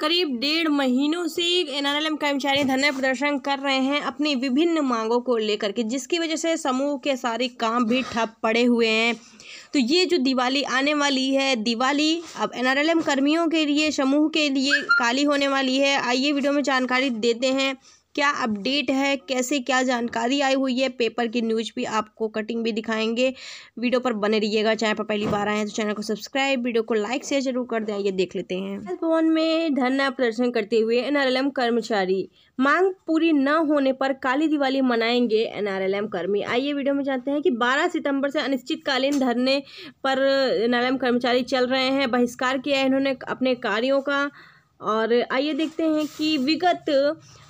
करीब डेढ़ महीनों से एनआरएलएम कर्मचारी धरना प्रदर्शन कर रहे हैं अपनी विभिन्न मांगों को लेकर के जिसकी वजह से समूह के सारे काम भी ठप पड़े हुए हैं तो ये जो दिवाली आने वाली है दिवाली अब एनआरएलएम कर्मियों के लिए समूह के लिए काली होने वाली है आइए वीडियो में जानकारी देते हैं क्या अपडेट है कैसे क्या जानकारी आई हुई है पेपर की न्यूज भी आपको कटिंग भी दिखाएंगे वीडियो पर बने रहिएगा चैनल पर पहली बार आए हैं तो चैनल को सब्सक्राइब वीडियो को लाइक शेयर जरूर कर दें ये देख लेते हैं भवन में धरना प्रदर्शन करते हुए एन कर्मचारी मांग पूरी न होने पर काली दिवाली मनाएंगे एन कर्मी आइए वीडियो में जानते हैं कि बारह सितंबर से अनिश्चितकालीन धरने पर एन कर्मचारी चल रहे हैं बहिष्कार किया है इन्होंने अपने कार्यों का और आइए देखते हैं कि विगत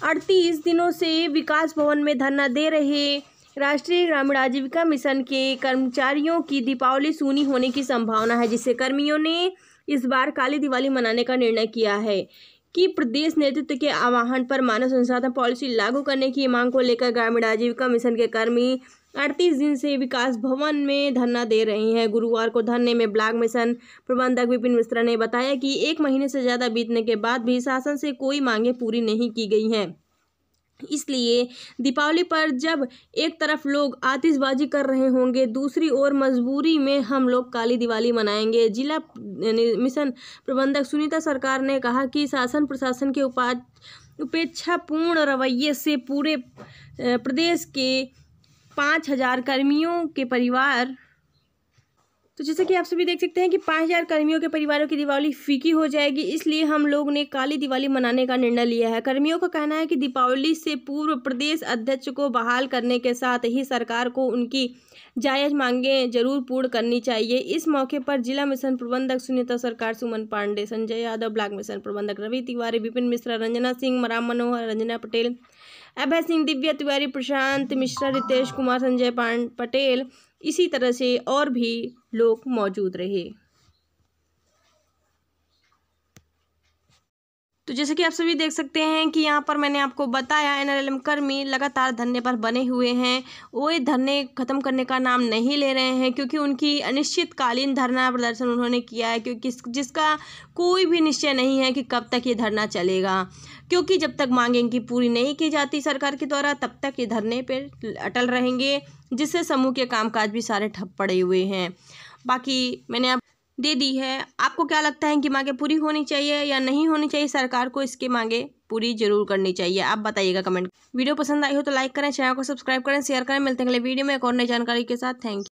38 दिनों से विकास भवन में धरना दे रहे राष्ट्रीय ग्रामीण आजीविका मिशन के कर्मचारियों की दीपावली सूनी होने की संभावना है जिससे कर्मियों ने इस बार काली दिवाली मनाने का निर्णय किया है कि प्रदेश नेतृत्व के आह्वान पर मानव संसाधन पॉलिसी लागू करने की मांग को लेकर ग्रामीण आजीविका मिशन के कर्मी अड़तीस दिन से विकास भवन में धरना दे रहे हैं गुरुवार को धरने में ब्लॉक मिशन प्रबंधक विपिन मिश्रा ने बताया कि एक महीने से ज़्यादा बीतने के बाद भी शासन से कोई मांगें पूरी नहीं की गई हैं इसलिए दीपावली पर जब एक तरफ लोग आतिशबाजी कर रहे होंगे दूसरी ओर मजबूरी में हम लोग काली दिवाली मनाएंगे जिला मिशन प्रबंधक सुनीता सरकार ने कहा कि शासन प्रशासन के उपा उपेक्षापूर्ण रवैये से पूरे प्रदेश के पाँच हज़ार कर्मियों के परिवार तो जैसे कि आप सभी देख सकते हैं कि पाँच हज़ार कर्मियों के परिवारों की दिवाली फीकी हो जाएगी इसलिए हम लोग ने काली दिवाली मनाने का निर्णय लिया है कर्मियों का कहना है कि दीपावली से पूर्व प्रदेश अध्यक्ष को बहाल करने के साथ ही सरकार को उनकी जायज मांगें जरूर पूर्ण करनी चाहिए इस मौके पर जिला मिशन प्रबंधक सुनीता सरकार सुमन पांडे संजय यादव ब्लॉक मिशन प्रबंधक रवि तिवारी विपिन मिश्रा रंजना सिंह राम मनोहर रंजना पटेल अभय सिंह दिव्या तिवारी प्रशांत मिश्रा रितेश कुमार संजय पटेल इसी तरह से और भी लोग मौजूद रहे तो जैसे कि आप सभी देख सकते हैं कि यहाँ पर मैंने आपको बताया एन कर्मी लगातार धरने पर बने हुए हैं वो ये धरने खत्म करने का नाम नहीं ले रहे हैं क्योंकि उनकी अनिश्चितकालीन धरना प्रदर्शन उन्होंने किया है क्योंकि जिसका कोई भी निश्चय नहीं है कि कब तक ये धरना चलेगा क्योंकि जब तक मांगे इनकी पूरी नहीं की जाती सरकार के द्वारा तब तक ये धरने पर अटल रहेंगे जिससे समूह के कामकाज भी सारे ठप पड़े हुए हैं बाकी मैंने आप दे दी है आपको क्या लगता है कि मांगे पूरी होनी चाहिए या नहीं होनी चाहिए सरकार को इसकी मांगे पूरी जरूर करनी चाहिए आप बताइएगा कमेंट वीडियो पसंद आई हो तो लाइक करें चैनल को सब्सक्राइब करें शेयर करें मिलते हैं अगले वीडियो में एक और नई जानकारी के साथ थैंक यू